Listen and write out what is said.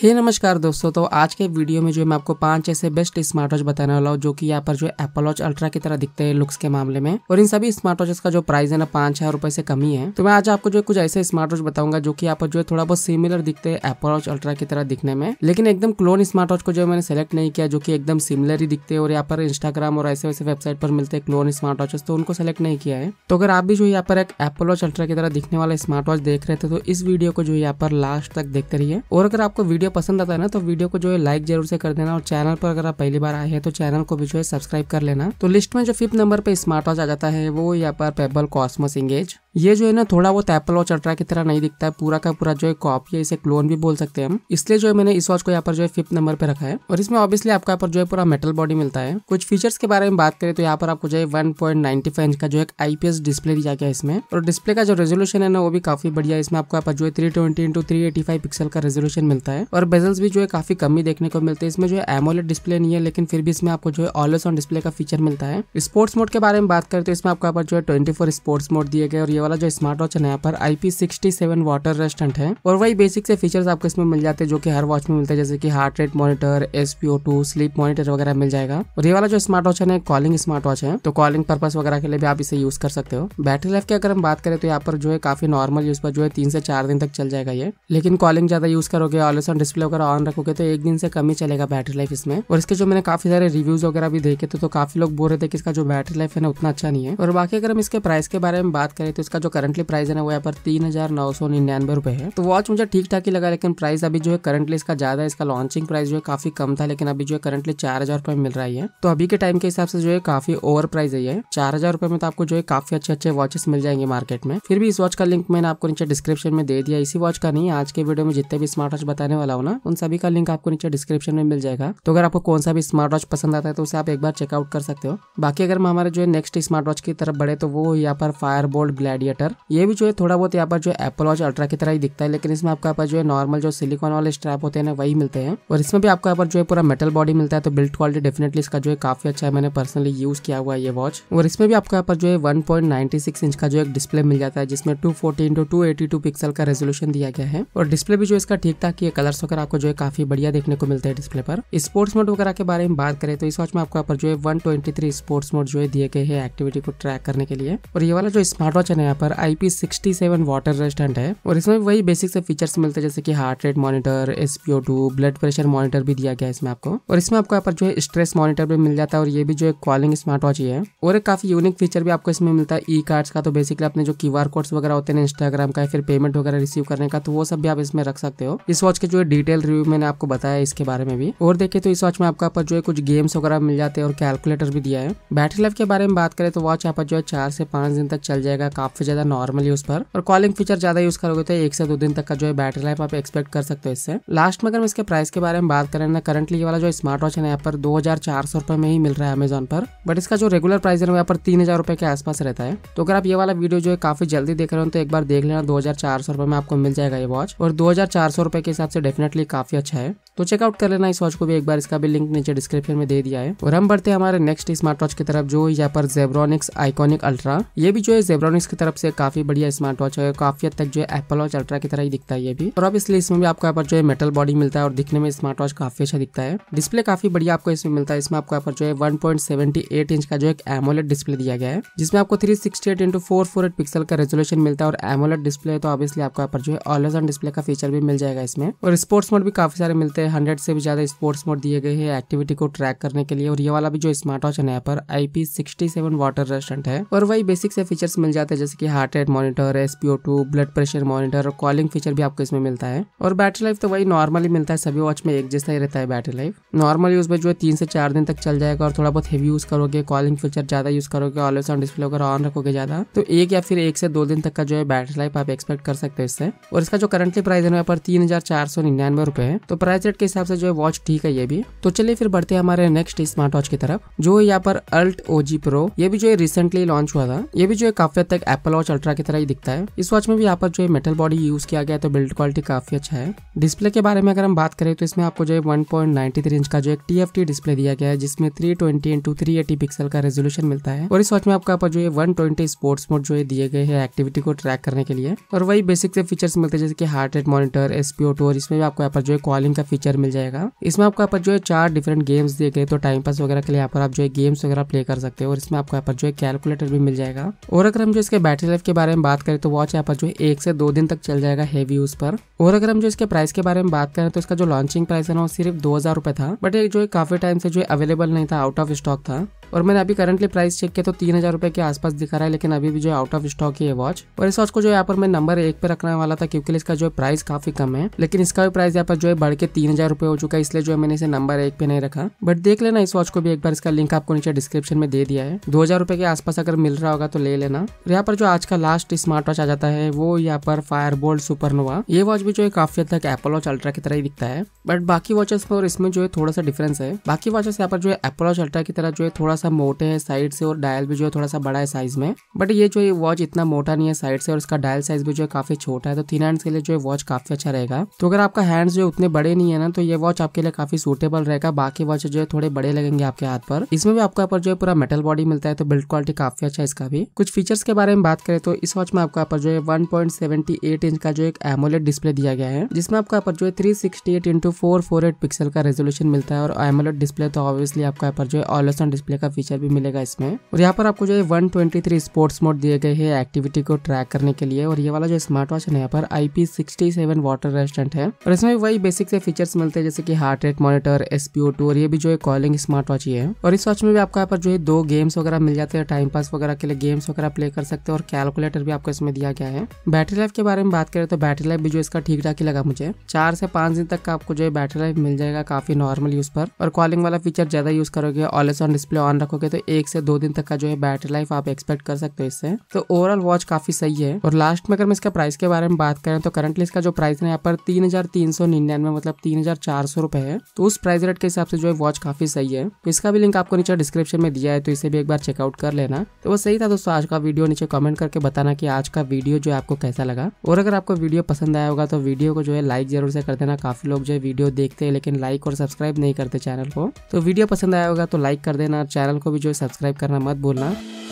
हे hey, नमस्कार दोस्तों तो आज के वीडियो में जो मैं आपको पांच ऐसे बेस्ट स्मार्ट वॉच बताने वाला हूँ जो कि यहाँ पर जो एप्पल वॉच अल्ट्रा की तरह दिखते हैं लुक्स के मामले में और इन सभी स्मार्ट वॉचेस का जो प्राइस है ना पांच हजार रुपए से कम है तो मैं आज आपको जो कुछ ऐसे स्मार्ट वॉच बताऊंगा जो की यहाँ पर जो है थोड़ा बहुत सिमिलर दिखते हैं एप्पल वॉच अल्ट्रा की तरह दिखने में लेकिन एकदम क्लोन स्मार्ट वॉच को जो मैंने सेलेक्ट नहीं किया जो की एकदम सिमिलर ही दिखते हैं और यहाँ पर इंस्टाग्राम और ऐसे वैसे वेबसाइट पर मिलते हैं क्लोन स्मार्ट वॉचेस तो उनको सेलेक्ट नहीं किया है तो अगर आप भी जो यहाँ पर एक एप्पल वॉच अल्ट्रा की तरह दिखने वाला स्मार्ट वॉच देख रहे थे तो इस वीडियो को जो यहाँ पर लास्ट तक देखते रहिए और अगर आपको वीडियो वीडियो पसंद आता है ना तो वीडियो को जो है लाइक जरूर से कर देना और चैनल पर अगर आप पहली बार आए हैं तो चैनल को भी जो है सब्सक्राइब कर लेना तो लिस्ट में जो फिफ्थ नंबर पे स्मार्ट वॉच आ जाता है वो यहाँ पर पेबल कॉस्मस इंगेज ये जो है ना थोड़ा बहुत एप्पल वॉच अल्ट्रा की तरह नहीं दिखता है पूरा का पूरा जो है कॉपी है इसे क्लोन भी बोल सकते हैं हम इसलिए जो है मैंने इस वॉच को यहाँ पर जो है फिफ्थ नंबर पर रखा है और इसमें ऑब्वियसली आपको यहाँ पर जो है पूरा मेटल बॉडी मिलता है कुछ फीचर्स के बारे में बात करें तो यहाँ पर आपको जो है वन पॉइंट इंच का जो एक आईपीएस डिस्प्ले दिया गया इसमें और डिस्प्ले का जो रेजोल्यूशन है ना वो भी काफी बढ़िया है इसमें आपको यहाँ पर जो है three twenty into three eighty five pixel का रेजोल्यूशन मिलता है और बेजल्स भी जो है काफ़ी कम ही देखने को मिलते हैं इसमें जो है एमोलेट डिस्प्ले नहीं है लेकिन फिर भी इसमें आपको जो है ऑलवेज ऑन डिस्प्ले का फीचर मिलता है स्पोर्ट्स मोड के बारे में बात करें तो इसमें आपको जो है ट्वेंटी फोर स्पोर्ट्स मोड दिए गए और ये वाला जो स्मार्ट वॉच है यहाँ पर IP sixty seven water resistant है और वही बेसिक से फीचर्स आपको इसमें मिल जाते हैं जो कि हर वॉच में मिलते हैं जैसे कि heart rate monitor SPO two sleep monitor वगैरह मिल जाएगा और ये वाला जो स्मार्ट वॉच है कॉलिंग स्मार्ट वॉच है तो कॉलिंग पर्पज वगैरह के लिए भी आप इसे यूज कर सकते हो बैटरी लाइफ की अगर हम बात करें तो यहाँ पर जो है काफी नॉर्मल यूज पर जो है तीन से चार दिन तक चल जाएगा ये लेकिन कॉलिंग ज्यादा यूज करोगे ऑलवेज ऑन डिस्प्ले वगैरह ऑन रखोगे तो एक दिन से कम ही चलेगा बैटरी लाइफ इसमें और इसके जो मैंने काफी सारे रिव्यूज वगैरह भी देखे थे तो काफी लोग बोल रहे थे कि इसका जो बैटरी लाइफ है ना उतना अच्छा नहीं है और बाकी अगर हम इसके प्राइस के बारे में बात करें तो इसका जो करंटली प्राइस है ना वो यहाँ पर तीन हजार नौ सौ निन्यानवे रुपए है तो वॉच मुझे ठीक ठाक ही लगा लेकिन प्राइस अभी जो है करंटली इसका ज्यादा है इसका लॉन्चिंग प्राइस जो है काफी कम था लेकिन अभी जो है करंटली चार हजार रुपए मिल रहा है तो अभी के टाइम के हिसाब से जो है काफी ओवर प्राइस है ये चार हजार रुपए में तो आपको जो है काफी अच्छे अच्छे वॉचेस मिल जाएंगे मार्केट में फिर भी इस वॉच का लिंक मैंने आपको नीचे डिस्क्रिप्शन में दे दिया इसी वॉच का नहीं आज के वीडियो में जितने भी स्मार्ट वॉच बताने वाला वाला उन सभी का लिंक आपको नीचे डिस्क्रिप्शन में मिल जाएगा तो अगर आपको कौन सा भी स्मार्ट वॉच पसंद आता है तो उसे आप एक बार चेकआउट कर सकते हो बाकी अगर हमारे जो है नेक्स्ट स्मार्ट वॉच की तरफ बढ़े तो वो यहाँ पर फायर बोल्ट ग्लैडिएटर ये भी जो है थोड़ा बहुत यहाँ पर जो एप्पल वॉच अल्ट्रा की तरह ही दिखता है लेकिन इसमें आपको यहाँ पर जो है नॉर्मल जो सिलिकॉन वाले स्ट्रैप होते हैं वही मिलते हैं और इसमें भी आपको यहाँ पर जो है पूरा मेटल बॉडी मिलता है तो बिल्ड क्वालिटी डेफिनेटली इसका जो है काफी अच्छा है मैंने पर्सनली यूज किया हुआ है ये वॉच और इसमें भी आपको यहाँ पर जो है वन इंच का जो एक डिस्प्ले मिल जाता है जिसमें टू फोर्टी इंटू पिक्सल का रेजोल्यूशन दिया गया है और डिस्प्ले भी जो इसका ठीक ठाक ये कलर वगैरह आपको जो है काफी बढ़िया देखने को मिलता है डिस्प्ले पर स्पोर्ट्स मोड वगैरह के बारे में बात करें तो इस वॉच में आपको यहाँ पर जो है वन स्पोर्ट्स मोड जो है दिए गए हैं एक्टिविटी को ट्रैक करने के लिए और ये वाला जो स्मार्ट वॉच है ना यहाँ पर आईपी वाटर रेजिस्टेंट है और इसमें वही बेसिक से फीचर्स मिलते हैं जैसे कि heart rate monitor SPO blood pressure monitor भी दिया गया है इसमें आपको और इसमें आपको यहाँ पर जो है स्ट्रेस मॉनिटर भी मिल जाता है और ये भी जो है कॉलिंग स्मार्ट वॉच ही है और एक काफी यूनिक फीचर भी आपको इसमें मिलता है ई कार्ड्स का तो बेसिकली अपने जो क्यू आर कोड्स वगैरह होते हैं इंस्टाग्राम का या फिर पेमेंट वगैरह रिसीव करने का तो वो सब भी आप इसमें रख सकते हो इस वॉच के जो है डिटेल रिव्यू मैंने आपको बताया इसके बारे में भी और देखे तो इस वॉच में आपका जो है कुछ गेम्स वगैरह मिल जाते हैं और कैलकुलेटर भी दिया है बैटरी लाइफ के बारे में बात करें तो वॉच यहाँ पर जो है चार से पांच दिन तक चल जाएगा काफी ज्यादा नॉर्मल उस पर और कॉलिंग फीचर ज्यादा यूज करोगे तो एक से दो दिन तक का जो है बैटरी लाइफ आप एक्सपेक्ट कर सकते हो इससे लास्ट में अगर हम इसके प्राइस के बारे में बात करें ना करंटली ये वाला जो स्मार्ट वॉच है ना यहाँ पर दो हजार चार सौ रुपए में ही मिल रहा है अमेजोन पर बट इसका जो रेगुलर प्राइस है यहाँ पर तीन हजार रुपए के आसपास रहता है तो अगर आप ये वाला वीडियो जो है काफी जल्दी देख रहे हो तो एक बार देख लेना दो हजार चार सौ रुपए में आपको मिल जाएगा ये वॉच और दो हजार चार सौ रुपए के हिसाब से डेफिनेट डेफिनेटली काफी अच्छा है तो चेकआउट कर लेना इस वॉच को भी एक बार इसका भी लिंक नीचे डिस्क्रिप्शन में दे दिया है और हम बढ़ते हैं हमारे नेक्स्ट स्मार्ट वॉच की तरफ जो यहाँ पर जेब्रॉनिक्स आइकॉनिक अल्ट्रा ये भी जो है जेब्रॉनिक्स की तरफ से काफी बढ़िया स्मार्ट वॉच है काफी हद तक जो है एप्पल वॉच अल्ट्रा की तरह ही दिखता है ये भी और ऑब्वियसली इसमें भी आपको यहाँ पर जो है मेटल बॉडी मिलता है और दिखने में स्मार्ट वॉच काफी अच्छा दिखता है डिस्प्ले काफी बढ़िया आपको इसमें मिलता है इसमें आपको यहाँ पर जो है वन इंच का जो एक एमोलेट डिस्प्ले दिया गया है जिसमें आपको थ्री सिक्सटी एट पिक्सल का रेजोलेशन मिलता है और एमोलेट डिस्प्ले तो ऑब्वियसली आपको यहाँ पर जो है ऑलवेज ऑन डिस्प्ले का फीचर भी मिल जाएगा इसमें और स्पोर्ट्स मोड भी काफ़ी सारे मिलते हैं हंड्रेड से भी ज़्यादा स्पोर्ट्स मोड दिए गए हैं एक्टिविटी को ट्रैक करने के लिए और ये वाला भी जो स्मार्ट वॉच है नया पर I P sixty seven water resistant है और वही बेसिक से फीचर्स मिल जाते हैं जैसे कि heart rate monitor SPO two blood pressure monitor और कॉलिंग फीचर भी आपको इसमें मिलता है और बैटरी लाइफ तो वही नॉर्मली मिलता है सभी वॉच में एक जैसा ही रहता है बैटरी लाइफ नॉर्मल यूज में जो है तीन से चार दिन तक चल जाएगा और थोड़ा बहुत हेवी यूज करोगे कॉलिंग फीचर ज्यादा यूज करोगे ऑलवेज ऑन डिस्प्ले वगैरह ऑन रखोगे ज्यादा तो एक या फिर एक से दो दिन तक का जो है बैटरी लाइफ आप एक्सपेक्ट कर सकते हैं इससे और इसका जो करंटली प्राइस है वहाँ पर तीन हजार चार सौ निन्यानवे रुपए है तो प्राइस रेट के हिसाब से जो है वॉच ठीक है ये भी तो चलिए फिर बढ़ते हैं हमारे नेक्स्ट स्मार्ट वॉच की तरफ जो यहाँ पर अल्ट ओजी प्रो ये भी जो है रिसेंटली लॉन्च हुआ था ये भी जो है काफी हद तक एप्पल वॉच अल्ट्रा की तरह ही दिखता है इस वॉच में भी यहाँ पर जो है मेटल बॉडी यूज किया गया तो बिल्ड क्वालिटी काफी अच्छा है डिस्प्ले के बारे में अगर हम बात करें तो इसमें आपको जो है वन इंच का जो एक टी डिस्प्ले दिया गया है जिसमें three twenty into three eighty pixel का रेजोल्यूशन मिलता है और इस वॉच में आपका जो है वन ट्वेंटी स्पोर्ट्स मोड जो है दिए गए हैं एक्टिविटी को ट्रैक करने के लिए और वही बेसिक से फीचर्स मिलते हैं जैसे कि heart rate monitor SPO two और इसमें में आपको यहाँ पर जो है कॉलिंग का फीचर मिल जाएगा इसमें आपको यहाँ पर जो है चार डिफरेंट गेम्स देख गए तो टाइम पास वगैरह के लिए यहाँ पर आप जो है गेम्स वगैरह प्ले कर सकते हो और इसमें आपको यहाँ पर जो है कैलकुलेटर भी मिल जाएगा और अगर हम जो इसके बैटरी लाइफ के बारे में बात करें तो वॉच यहाँ पर जो है एक से दो दिन तक चल जाएगा हैवी यूज पर और अगर हम जो इसके प्राइस के बारे में बात करें तो इसका जो लॉन्चिंग प्राइस है ना वो सिर्फ दो हजार रुपए था बट ये जो है काफी टाइम से जो है अवेलेबल नहीं था आउट ऑफ स्टॉक था और मैंने अभी करंटली प्राइस चेक किया तो तीन हजार रुपए के आसपास दिखा रहा है लेकिन अभी भी जो है आउट ऑफ स्टॉक है वॉच और इस वॉच को जो यहाँ पर मैं नंबर एक पे रखने वाला था क्योंकि इसका जो है प्राइस काफी कम है लेकिन इसका भी प्राइस यहाँ पर जो है बढ़ के तीन हजार रुपये हो चुका है इसलिए जो है मैंने इसे नंबर एक पे नहीं रखा बट देख लेना इस वॉच को भी एक बार इसका लिंक आपको नीचे डिस्क्रिप्शन में दे दिया है दो हजार रुपए के आसपास अगर मिल रहा होगा तो ले लेना यहाँ पर जो आज का लास्ट स्मार्ट वॉच आ जाता है वो यहाँ पर फायर बोल्ड सुपरनोवा ये वॉच भी जो है काफी हद तक एपल वॉच अल्ट्रा की तरह ही दिखता है बट बाकी वॉचेस में और इसमें जो है थोड़ा सा डिफरेंस है बाकी वॉचेस यहाँ पर जो है एपल वॉच अल्ट्रा की तरह जो है थोड़ा थोड़ा सा मोटे है साइड से और डायल भी जो है थोड़ा सा बड़ा है साइज में बट ये जो वॉच इतना मोटा नहीं है साइड से और इसका डायल साइज भी जो है काफी छोटा है तो थीन हैंड्स के लिए जो है वॉच काफी अच्छा रहेगा तो अगर आपका हैंड्स जो उतने बड़े नहीं है ना तो ये वॉच आपके लिए काफी सूटेबल रहेगा बाकी वॉच जो है थोड़े बड़े लगेंगे आपके हाथ पर इसमें भी आपको यहाँ पर जो है पूरा मेटल बॉडी मिलता है तो बिल्ड क्वालिटी काफी अच्छा है इसका भी कुछ फीचर्स के बारे में बात करें तो इस वॉच में आपको यहाँ पर जो है वन इंच का जो एक एमोलेट डिस्प्ले दिया गया है जिसमें आपको यहाँ पर जो है थ्री सिक्सटी पिक्सल का रेजोल्यूशन मिलता है और एमोलेट डिस्प्ले तो ऑब्वियसली आपका यहाँ पर जो है ऑलोसन डिस्प्ले का फीचर भी मिलेगा इसमें और यहाँ पर आपको जो है वन स्पोर्ट्स मोड दिए गए हैं एक्टिविटी को ट्रैक करने के लिए और ये वाला जो स्मार्ट वॉच है यहाँ पर आई वाटर रेस्टेंट है और इसमें वही बेसिक से फीचर्स मिलते हैं जैसे कि heart rate monitor SPO two और ये भी जो है कॉलिंग स्मार्ट वॉच ही है और इस वॉच में भी आपको यहाँ पर जो है दो गेम्स वगैरह मिल जाते हैं टाइम पास वगैरह के लिए गेम्स वगैरह प्ले कर सकते हैं और कैलकुलेटर भी आपको इसमें दिया गया है बैटरी लाइफ के बारे में बात करें तो बैटरी लाइफ भी जो इसका ठीक ठाक ही लगा मुझे चार से पांच दिन तक का आपको जो है बैटरी लाइफ मिल जाएगा काफी नॉर्मल यूज पर और कॉलिंग वाला फीचर ज्यादा यूज करोगे ऑलेस ऑन डिस्प्ले ऑन ध्यान रखोगे तो एक से दो दिन तक का जो है बैटरी लाइफ आप एक्सपेक्ट कर सकते हो इससे तो ओवरऑल वॉच काफी सही है और लास्ट में अगर मैं इसका प्राइस के बारे में बात करें तो करंटली इसका जो प्राइस है यहाँ पर तीन हजार तीन मतलब तीन हजार है तो उस प्राइस रेट के हिसाब से जो है वॉच काफी सही है तो इसका भी लिंक आपको नीचे डिस्क्रिप्शन में दिया है तो इसे भी एक बार चेकआउट कर लेना तो वो सही था दोस्तों आज का वीडियो नीचे कमेंट करके बताना की आज का वीडियो जो है आपको कैसा लगा और अगर आपको वीडियो पसंद आया होगा तो वीडियो को जो है लाइक जरूर से कर देना काफी लोग जो है वीडियो देखते हैं लेकिन लाइक और सब्सक्राइब नहीं करते चैनल को तो वीडियो पसंद आया होगा तो लाइक कर देना चैनल चैनल को भी जो है सब्सक्राइब करना मत भूलना